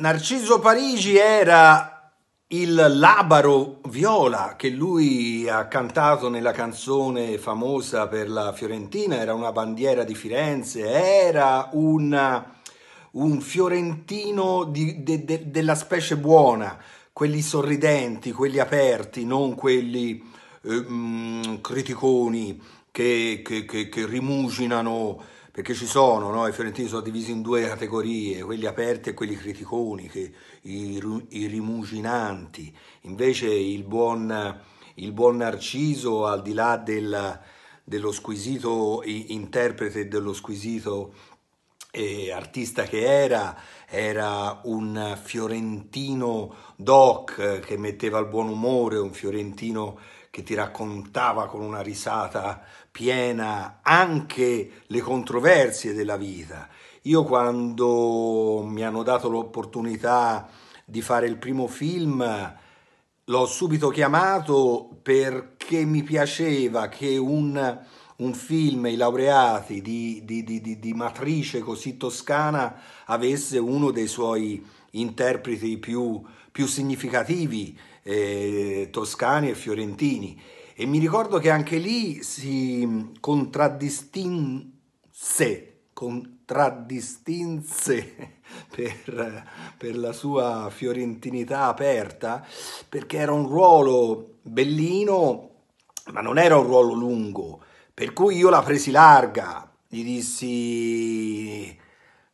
Narciso Parigi era il labaro viola che lui ha cantato nella canzone famosa per la Fiorentina, era una bandiera di Firenze, era una, un fiorentino di, de, de, della specie buona, quelli sorridenti, quelli aperti, non quelli eh, mh, mm, criticoni che, che, che, che rimuginano perché ci sono, no? i fiorentini sono divisi in due categorie, quelli aperti e quelli criticoni, che, i, i, rimuginanti, invece il buon, il buon Narciso, al di là del, dello squisito interprete, dello squisito eh, artista che era, era un fiorentino doc eh, che metteva il buon umore, un fiorentino che ti raccontava con una risata piena anche le controversie della vita. Io quando mi hanno dato l'opportunità di fare il primo film l'ho subito chiamato perché mi piaceva che un, un film, i laureati di, di, di, di matrice così toscana, avesse uno dei suoi interpreti più, più significativi eh, toscani e fiorentini. E mi ricordo che anche lì si mm, contraddistinse, contraddistinse per, per la sua fiorentinità aperta, perché era un ruolo bellino, ma non era un ruolo lungo. Per cui io la presi larga, gli dissi,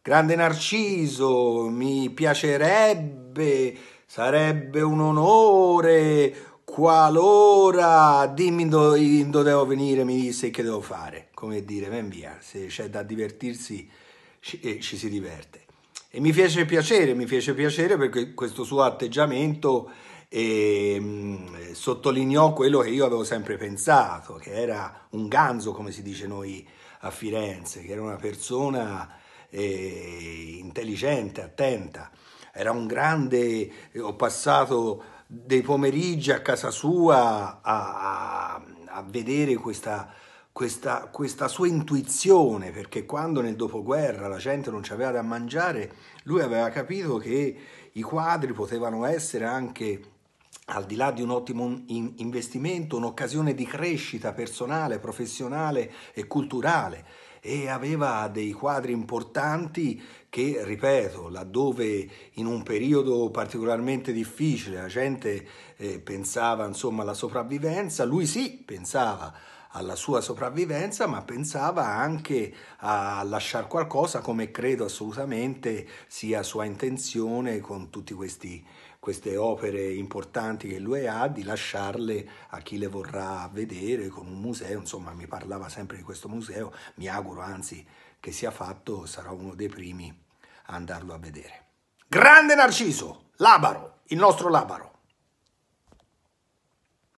grande Narciso, mi piacerebbe Sarebbe un onore qualora dimmi dove do devo venire, mi disse che devo fare. Come dire, ven via, se c'è da divertirsi ci, eh, ci si diverte. E mi fece piacere, mi fece piacere perché questo suo atteggiamento e, ehm, mh, sottolineò quello che io avevo sempre pensato, che era un ganzo, come si dice noi a Firenze, che era una persona eh, intelligente, attenta era un grande, eh, ho passato dei pomeriggi a casa sua a, a, a vedere questa, questa, questa, sua intuizione, perché quando nel dopoguerra la gente non aveva da mangiare, lui aveva capito che i quadri potevano essere anche al di là di un ottimo investimento, un'occasione di crescita personale, professionale e culturale e aveva dei quadri importanti che, ripeto, laddove in un periodo particolarmente difficile la gente eh, pensava insomma alla sopravvivenza, lui sì pensava alla sua sopravvivenza, ma pensava anche a lasciare qualcosa, come credo assolutamente sia sua intenzione con tutte queste opere importanti che lui ha, di lasciarle a chi le vorrà vedere con un museo, insomma mi parlava sempre di questo museo, mi auguro anzi che sia fatto, sarò uno dei primi a andarlo a vedere. Grande Narciso, Labaro, il nostro Labaro.